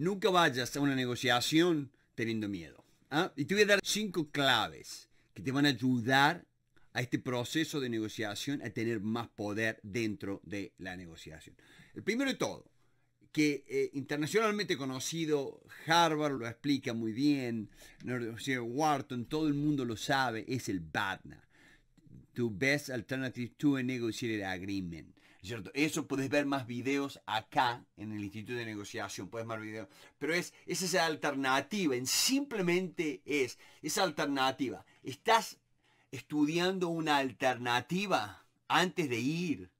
Nunca vayas a una negociación teniendo miedo. ¿ah? Y te voy a dar cinco claves que te van a ayudar a este proceso de negociación a tener más poder dentro de la negociación. El primero de todo, que eh, internacionalmente conocido, Harvard lo explica muy bien, Wharton, todo el mundo lo sabe, es el BATNA. Tu Best Alternative to a Negotiated Agreement. Eso puedes ver más videos acá en el Instituto de Negociación, puedes ver videos. Pero es, es esa alternativa, simplemente es esa alternativa. Estás estudiando una alternativa antes de ir,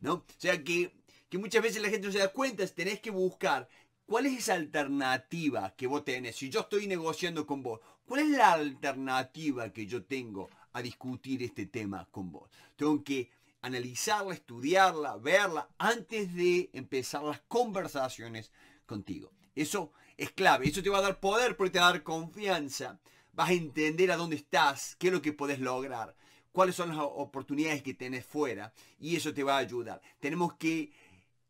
¿no? O sea que, que muchas veces la gente no se da cuenta, tenés que buscar ¿Cuál es esa alternativa que vos tenés? Si yo estoy negociando con vos, ¿cuál es la alternativa que yo tengo a discutir este tema con vos? Tengo que analizarla, estudiarla, verla, antes de empezar las conversaciones contigo. Eso es clave, eso te va a dar poder, porque te va a dar confianza, vas a entender a dónde estás, qué es lo que puedes lograr, cuáles son las oportunidades que tienes fuera, y eso te va a ayudar. Tenemos que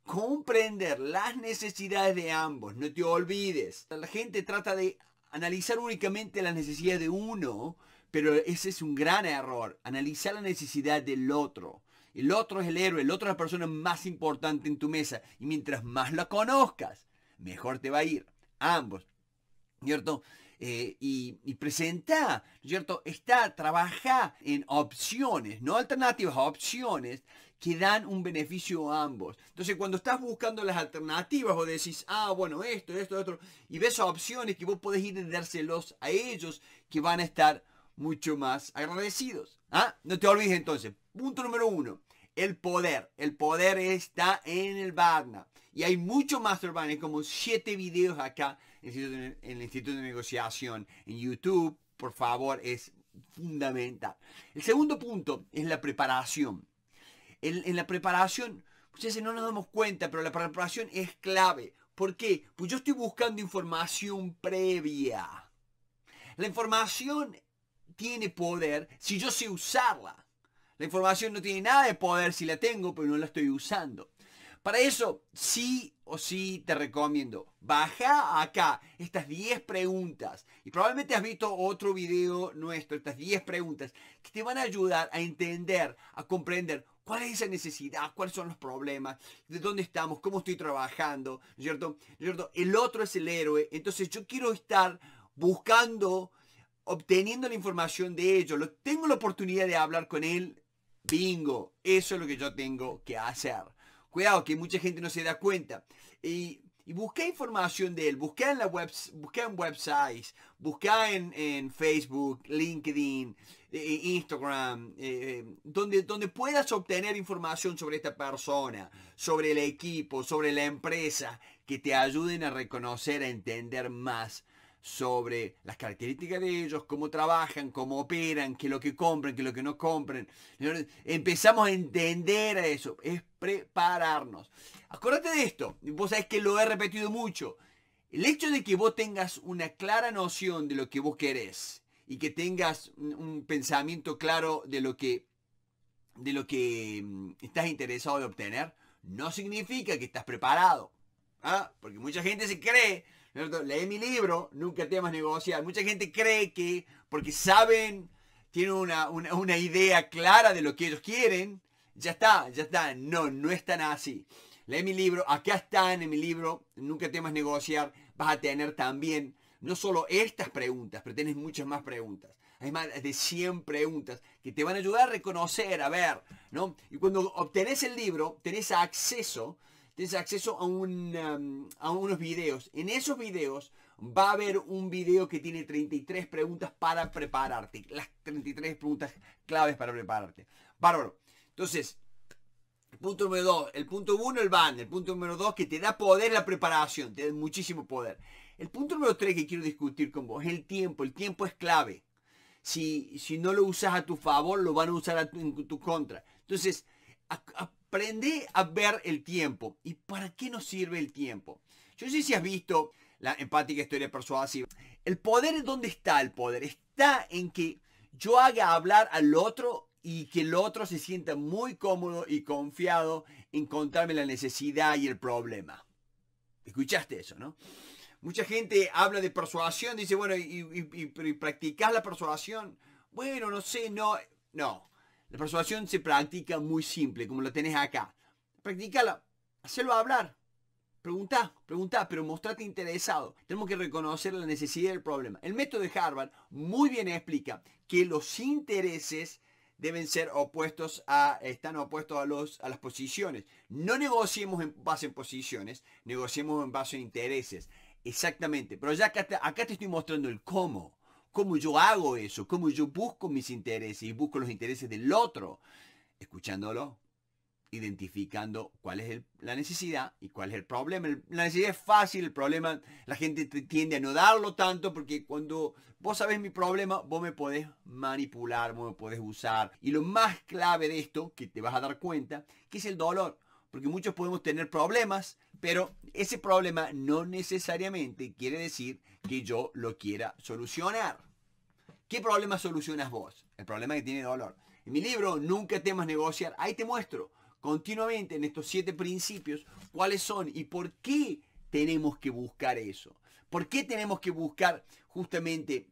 comprender las necesidades de ambos, no te olvides. La gente trata de analizar únicamente las necesidades de uno, pero ese es un gran error, analizar la necesidad del otro. El otro es el héroe, el otro es la persona más importante en tu mesa. Y mientras más la conozcas, mejor te va a ir. Ambos. ¿Cierto? Eh, y, y, presenta, ¿cierto? Está, trabajar en opciones, no alternativas, opciones que dan un beneficio a ambos. Entonces, cuando estás buscando las alternativas o decís, ah, bueno, esto, esto, otro, y ves opciones que vos podés ir y dárselos a ellos que van a estar mucho más agradecidos. ¿Ah? No te olvides entonces, Punto número uno, el poder. El poder está en el BADNA. Y hay mucho Master Banner, como siete videos acá en el Instituto de Negociación, en YouTube. Por favor, es fundamental. El segundo punto es la preparación. En, la preparación, muchas veces no nos damos cuenta, pero la preparación es clave. ¿Por qué? Pues yo estoy buscando información previa. La información tiene poder si yo sé usarla. La información no tiene nada de poder si la tengo, pero no la estoy usando. Para eso, sí o sí te recomiendo, baja acá estas 10 preguntas. Y probablemente has visto otro video nuestro, estas 10 preguntas, que te van a ayudar a entender, a comprender cuál es esa necesidad, cuáles son los problemas, de dónde estamos, cómo estoy trabajando, ¿cierto? ¿cierto? El otro es el héroe, entonces yo quiero estar buscando obteniendo la información de ellos. tengo la oportunidad de hablar con él Bingo, eso es lo que yo tengo que hacer. Cuidado, que mucha gente no se da cuenta. Y, busqué información de él, Busqué en, la web, busqué en websites, busqué en, Facebook, LinkedIn, eh, eh, Instagram, eh, donde, donde puedas obtener información sobre esta persona, sobre el equipo, sobre la empresa, que te ayuden a reconocer, a entender más sobre las características de ellos, cómo trabajan, cómo operan, qué es lo que compran, qué es lo que no compran. Empezamos a entender eso, es prepararnos. Acuérdate de esto, vos sabés que lo he repetido mucho. El hecho de que vos tengas una clara noción de lo que vos querés y que tengas un pensamiento claro de lo que, de lo que mm, estás interesado de obtener, no significa que estás preparado. ¿ah? Porque mucha gente se cree Lee mi libro, nunca temas negociar. Mucha gente cree que porque saben, tienen una, idea clara de lo que ellos quieren, ya está, ya está. No, no es tan así. Lee mi libro, acá están en mi libro, nunca temas negociar, vas a tener también no solo estas preguntas, pero tienes muchas más preguntas. Hay más de 100 preguntas que te van a ayudar a reconocer, a ver, ¿no? Y cuando obtenés el libro, tenés acceso tienes acceso a, um, a unos videos. En esos videos va a haber un video que tiene 33 preguntas para prepararte. Las 33 preguntas claves para prepararte. Bárbaro. Entonces, punto número 2. El punto 1, el banner. El punto número 2, que te da poder la preparación. Te da muchísimo poder. El punto número 3 que quiero discutir con vos es el tiempo. El tiempo es clave. Si, si no lo usas a tu favor, lo van a usar a tu, en tu contra. Entonces, aprende a ver el tiempo. ¿Y para qué nos sirve el tiempo? Yo no sé si has visto la empática historia persuasiva. El poder, ¿dónde está el poder? Está en que yo haga hablar al otro y que el otro se sienta muy cómodo y confiado en contarme la necesidad y el problema. ¿Escuchaste eso, no? Mucha gente habla de persuasión, dice, bueno, y, y, la persuasión. Bueno, no sé, no, no. La persuasión se practica muy simple, como lo tenés acá. Practicala, hacelo hablar. pregunta, pregunta, pero mostrate interesado. Tenemos que reconocer la necesidad del problema. El método de Harvard muy bien explica que los intereses deben ser opuestos a, están opuestos a, los, a las posiciones. No negociemos en base en posiciones, negociemos en base a intereses. Exactamente, pero ya acá te estoy mostrando el cómo cómo yo hago eso, cómo yo busco mis intereses y busco los intereses del otro, escuchándolo, identificando cuál es la necesidad y cuál es el problema. la necesidad es fácil, el problema, la gente tiende a no darlo tanto porque cuando vos sabés mi problema, vos me podés manipular, vos me podés usar. Y lo más clave de esto, que te vas a dar cuenta, que es el dolor. Porque muchos podemos tener problemas, pero ese problema no necesariamente quiere decir que yo lo quiera solucionar. ¿Qué problema solucionas vos? El problema que tiene dolor. En mi libro, Nunca temas negociar, ahí te muestro continuamente en estos siete principios cuáles son y por qué tenemos que buscar eso. ¿Por qué tenemos que buscar justamente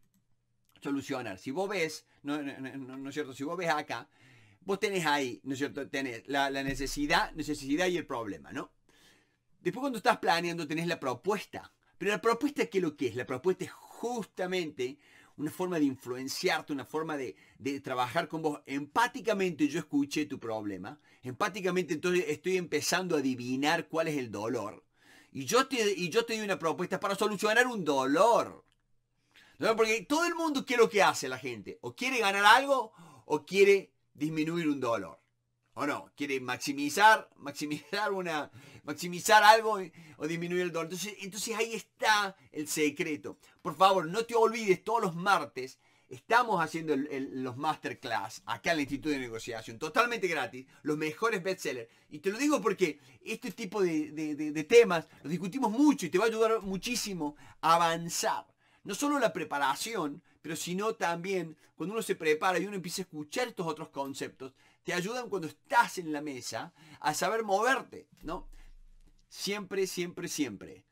solucionar? Si vos ves, no, es cierto, si vos ves acá, vos tenés ahí, ¿no es cierto? Tenés la, la necesidad, necesidad y el problema, ¿no? Después cuando estás planeando tenés la propuesta. Pero la propuesta, ¿qué lo que es? La propuesta es justamente una forma de influenciarte, una forma de, trabajar con vos. Empáticamente yo escuché tu problema, empáticamente entonces estoy empezando a adivinar cuál es el dolor. Y yo te, y yo te doy una propuesta para solucionar un dolor. Porque todo el mundo, ¿qué lo que hace la gente? O quiere ganar algo o quiere disminuir un dolor. ¿O no? Quiere maximizar, maximizar una, maximizar algo o disminuir el dolor. Entonces, ahí está el secreto. Por favor, no te olvides, todos los martes estamos haciendo los masterclass acá en el Instituto de Negociación, totalmente gratis, los mejores bestsellers. Y te lo digo porque este tipo de, temas los discutimos mucho y te va a ayudar muchísimo a avanzar. No solo la preparación, pero sino también cuando uno se prepara y uno empieza a escuchar estos otros conceptos, te ayudan cuando estás en la mesa a saber moverte, ¿no? Siempre, siempre, siempre.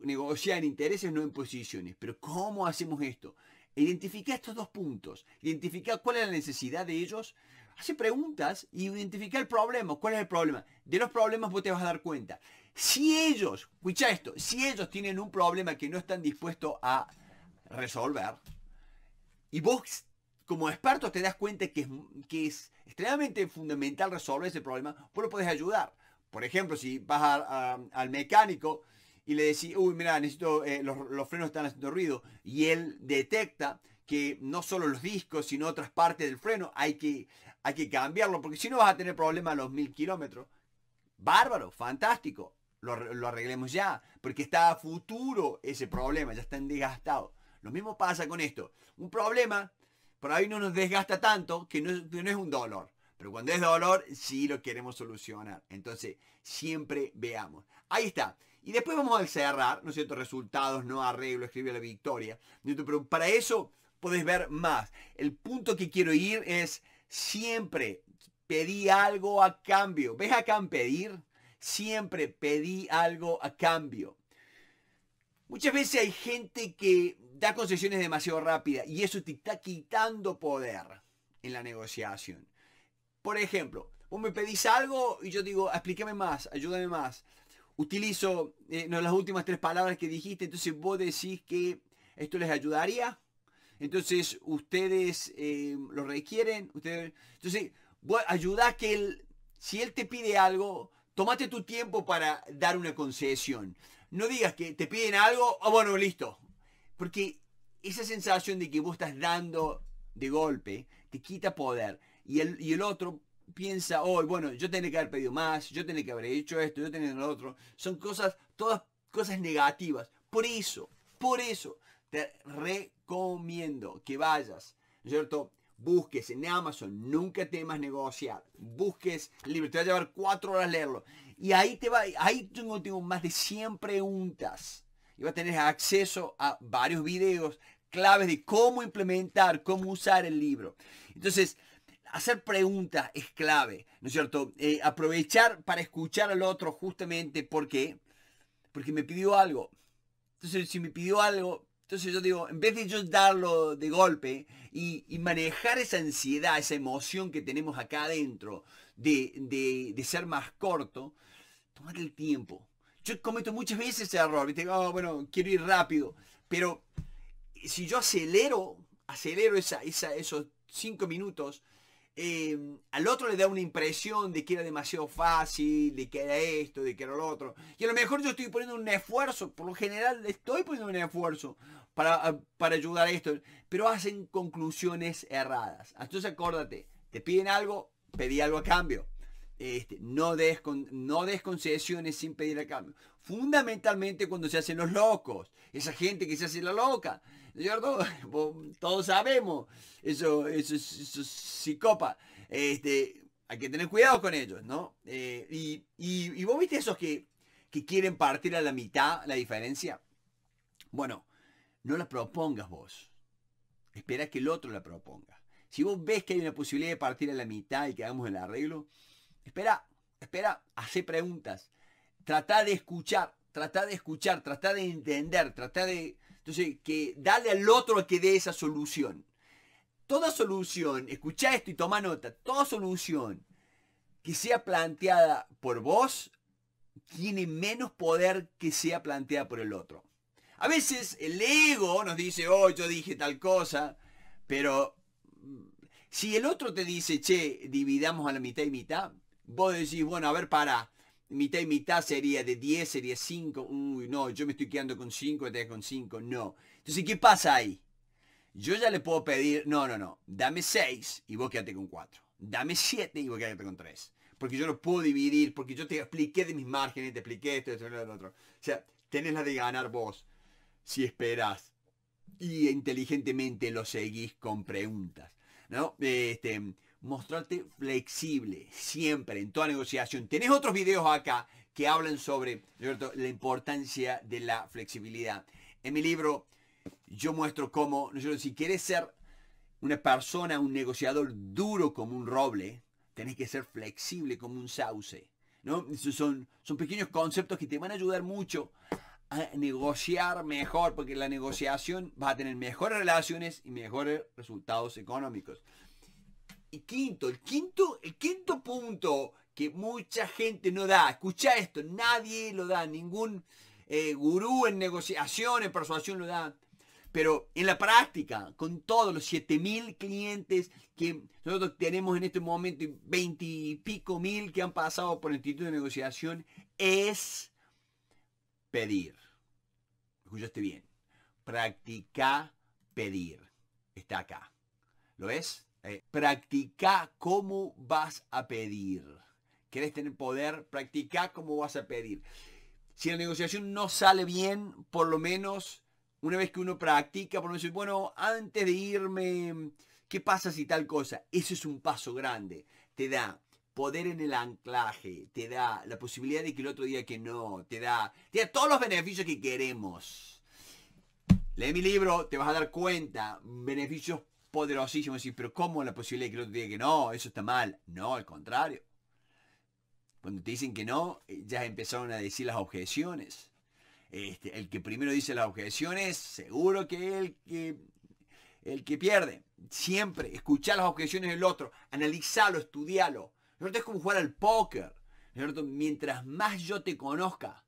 negociar intereses, no en posiciones. Pero ¿cómo hacemos esto? Identifica estos dos puntos. Identifica cuál es la necesidad de ellos. Hace preguntas y identifica el problema. ¿Cuál es el problema? De los problemas vos te vas a dar cuenta. Si ellos, escucha esto, si ellos tienen un problema que no están dispuestos a resolver, y vos como experto te das cuenta que es, que es extremadamente fundamental resolver ese problema, Pero lo puedes ayudar. Por ejemplo, si vas al mecánico y le decís, uy, mira, necesito, eh, los, frenos están haciendo ruido, y él detecta que no solo los discos, sino otras partes del freno hay que, hay que cambiarlo, porque si no vas a tener problemas a los mil kilómetros. Bárbaro, fantástico, lo, lo arreglemos ya, porque está a futuro ese problema, ya están desgastados. Lo mismo pasa con esto. Un problema por ahí no nos desgasta tanto que no, es un dolor. Pero cuando es dolor, sí lo queremos solucionar. Entonces, siempre veamos. Ahí está. Y después vamos a cerrar, ¿no es cierto? Resultados, no arreglo, escribe la victoria. Pero para eso podés ver más. El punto que quiero ir es siempre pedí algo a cambio. ¿Ves acá en pedir? Siempre pedí algo a cambio. Muchas veces hay gente que da concesiones demasiado rápida y eso te está quitando poder en la negociación. Por ejemplo, vos me pedís algo y yo digo, explícame más, ayúdame más. Utilizo eh, no, las últimas tres palabras que dijiste, entonces vos decís que esto les ayudaría. Entonces ustedes eh, lo requieren. Ustedes, entonces, vos que él, si él te pide algo, Tómate tu tiempo para dar una concesión. No digas que te piden algo, o ah, bueno, listo. Porque esa sensación de que vos estás dando de golpe te quita poder. Y el, y el otro piensa, oh, bueno, yo tenía que haber pedido más, yo tenía que haber hecho esto, yo tenía que lo otro. Son cosas, todas cosas negativas. Por eso, por eso, te recomiendo que vayas, ¿no cierto? busques en Amazon Nunca temas negociar, busques el te va a llevar cuatro horas leerlo. Y ahí te va, ahí tengo, más de 100 preguntas. Y vas a tener acceso a varios videos, claves de cómo implementar, cómo usar el libro. Entonces, hacer preguntas es clave, ¿no es cierto? Eh, aprovechar para escuchar al otro justamente porque, porque me pidió algo. Entonces, si me pidió algo, entonces yo digo, en vez de yo darlo de golpe y, manejar esa ansiedad, esa emoción que tenemos acá adentro de, ser más corto, tomar el tiempo. Yo cometo muchas veces ese error, ¿viste? Oh, bueno, quiero ir rápido, pero si yo acelero, acelero esa, esa, esos cinco minutos, eh, al otro le da una impresión de que era demasiado fácil, de que era esto, de que era lo otro. Y a lo mejor yo estoy poniendo un esfuerzo, por lo general estoy poniendo un esfuerzo, Ah, para, ayudar a esto, pero hacen conclusiones erradas. Entonces acuérdate, te piden algo, pedí algo a cambio. Este, no, des, no des concesiones sin pedir a cambio. Fundamentalmente cuando se hacen los locos, esa gente que se hace la loca, Todos sabemos, eso, es Este, hay que tener cuidado con ellos, ¿no? Eh, y, y, y, vos viste esos que, que quieren partir a la mitad la diferencia. Bueno, no la propongas vos. Espera que el otro la proponga. Si vos ves que hay una posibilidad de partir a la mitad y que hagamos el arreglo, espera, espera, hace preguntas. Trata de escuchar, trata de escuchar, trata de entender, trata de... Entonces, que dale al otro que dé esa solución. Toda solución, escucha esto y toma nota, toda solución que sea planteada por vos tiene menos poder que sea planteada por el otro. A veces el ego nos dice, oh, yo dije tal cosa, pero mm, si el otro te dice, che, dividamos a la mitad y mitad, vos decís, bueno, a ver, para, mitad y mitad sería de 10, sería 5, uy, no, yo me estoy quedando con 5, te con 5, no. Entonces, ¿qué pasa ahí? Yo ya le puedo pedir, no, no, no, dame 6 y vos quédate con 4. Dame 7 y vos quédate con 3. Porque yo no puedo dividir, porque yo te expliqué de mis márgenes, te expliqué esto, esto, lo otro. O sea, tenés la de ganar vos si esperás y inteligentemente lo seguís con preguntas. ¿no? Este, mostrarte flexible siempre en toda negociación. Tenés otros videos acá que hablan sobre la importancia de la flexibilidad. En mi libro yo muestro cómo, si quieres ser una persona, un negociador duro como un roble, tenés que ser flexible como un sauce. ¿no? Son, son pequeños conceptos que te van a ayudar mucho a negociar mejor, porque la negociación va a tener mejores relaciones y mejores resultados económicos. Y quinto, el quinto, el quinto punto que mucha gente no da, escucha esto, nadie lo da, ningún eh, gurú en negociación, en persuasión lo da. Pero en la práctica, con todos los 7000 clientes que nosotros tenemos en este momento, 20 y pico mil que han pasado por el Instituto de Negociación, es pedir. Escuchaste bien. Practica pedir. Está acá. ¿Lo ves? Eh, practica cómo vas a pedir. ¿Querés tener poder? Practica cómo vas a pedir. Si la negociación no sale bien, por lo menos una vez que uno practica, por lo menos, bueno, antes de irme, ¿qué pasa si tal cosa? Eso es un paso grande. Te da poder en el anclaje, te da la posibilidad de que el otro día que no, te da, te todos los beneficios que queremos. Lee mi libro, te vas a dar cuenta, beneficios poderosísimos, pero ¿cómo la posibilidad de que el otro diga que no? Eso está mal. No, al contrario. Cuando te dicen que no, eh, ya empezaron a decir las objeciones. Este, el que primero dice las objeciones, seguro que el que, el que pierde. Siempre, escuchar las objeciones del otro, analizarlo estudiarlo es como jugar al póker. mientras más yo te conozca,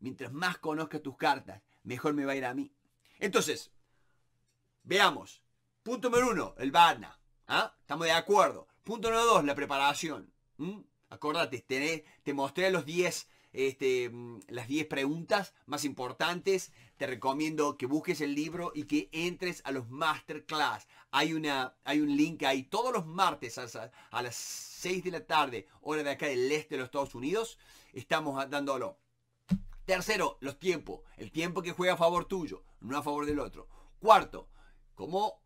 mientras más conozca tus cartas, mejor me va a ir a mí. Entonces, veamos. Punto número uno, el Varna. ¿Ah? Estamos de acuerdo. Punto número dos, la preparación. Acordate, te, te mostré los 10 este, mm, las 10 preguntas más importantes. Te recomiendo que busques el libro y que entres a los masterclass. Hay, una, hay un link ahí todos los martes a, las 6 de la tarde, hora de acá del este de los Estados Unidos. Estamos dándolo. Tercero, los tiempos. El tiempo que juega a favor tuyo, no a favor del otro. Cuarto, cómo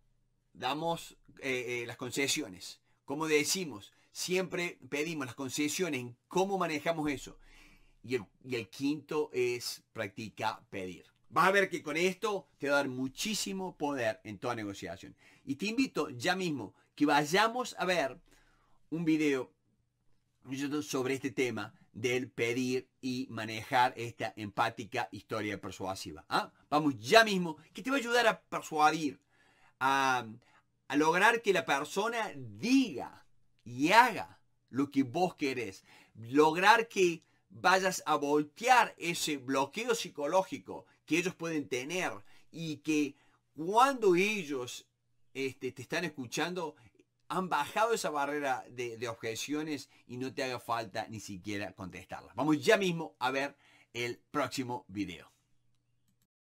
damos eh, eh, las concesiones. Como decimos, siempre pedimos las concesiones, cómo manejamos eso. Y el, quinto es practica pedir. Vas a ver que con esto te va a dar muchísimo poder en toda negociación. Y te invito ya mismo que vayamos a ver un video sobre este tema del pedir y manejar esta empática historia persuasiva. ¿Ah? Vamos ya mismo, que te va a ayudar a persuadir, a, a lograr que la persona diga y haga lo que vos querés. Lograr que vayas a voltear ese bloqueo psicológico que ellos pueden tener y que cuando ellos este, te están escuchando, han bajado esa barrera de, de objeciones y no te haga falta ni siquiera contestarlas. Vamos ya mismo a ver el próximo video.